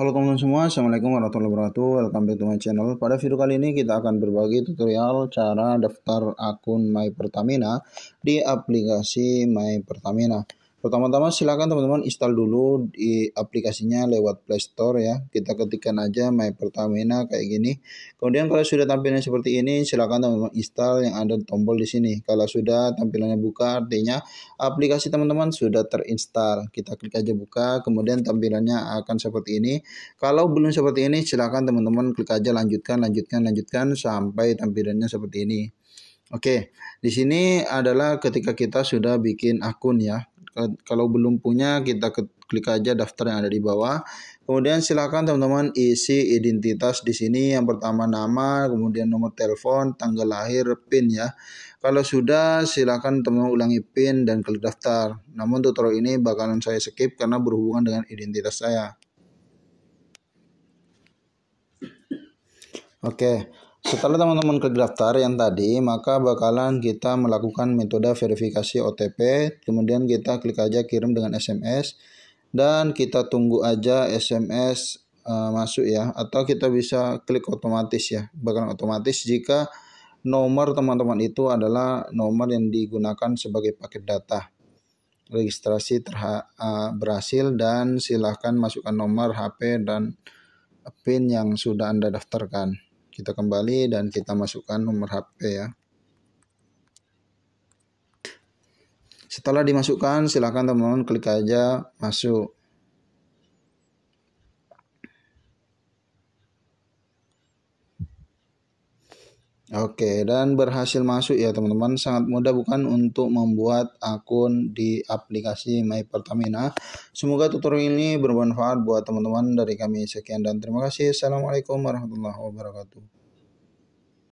Halo teman-teman semua, Assalamualaikum warahmatullahi wabarakatuh Welcome back to my channel Pada video kali ini kita akan berbagi tutorial cara daftar akun My Pertamina di aplikasi My Pertamina Pertama-tama silakan teman-teman install dulu di aplikasinya lewat Play Store ya. Kita ketikkan aja My Pertamina kayak gini. Kemudian kalau sudah tampilannya seperti ini, silakan teman-teman install yang ada tombol di sini. Kalau sudah tampilannya buka, artinya aplikasi teman-teman sudah terinstall. Kita klik aja buka, kemudian tampilannya akan seperti ini. Kalau belum seperti ini, silakan teman-teman klik aja lanjutkan, lanjutkan, lanjutkan sampai tampilannya seperti ini. Oke, di sini adalah ketika kita sudah bikin akun ya. Eh, kalau belum punya kita klik aja daftar yang ada di bawah. Kemudian silakan teman-teman isi identitas di sini yang pertama nama, kemudian nomor telepon, tanggal lahir, PIN ya. Kalau sudah silakan teman-teman ulangi PIN dan klik daftar. Namun tutorial ini bakalan saya skip karena berhubungan dengan identitas saya. Oke. Okay. Setelah teman-teman daftar yang tadi, maka bakalan kita melakukan metode verifikasi OTP, kemudian kita klik aja kirim dengan SMS, dan kita tunggu aja SMS uh, e, masuk ya, atau kita bisa klik otomatis ya, bakalan otomatis jika nomor teman-teman itu adalah nomor yang digunakan sebagai paket data. Registrasi terha e, berhasil dan silahkan masukkan nomor HP dan PIN yang sudah Anda daftarkan. Kita kembali dan kita masukkan nomor HP ya. Setelah dimasukkan, silakan teman-teman klik aja masuk. Oke, dan berhasil masuk ya teman-teman. Sangat mudah bukan untuk membuat akun di aplikasi My Pertamina. Semoga tutorial ini bermanfaat buat teman-teman dari kami. Sekian dan terima kasih. Assalamualaikum warahmatullahi wabarakatuh.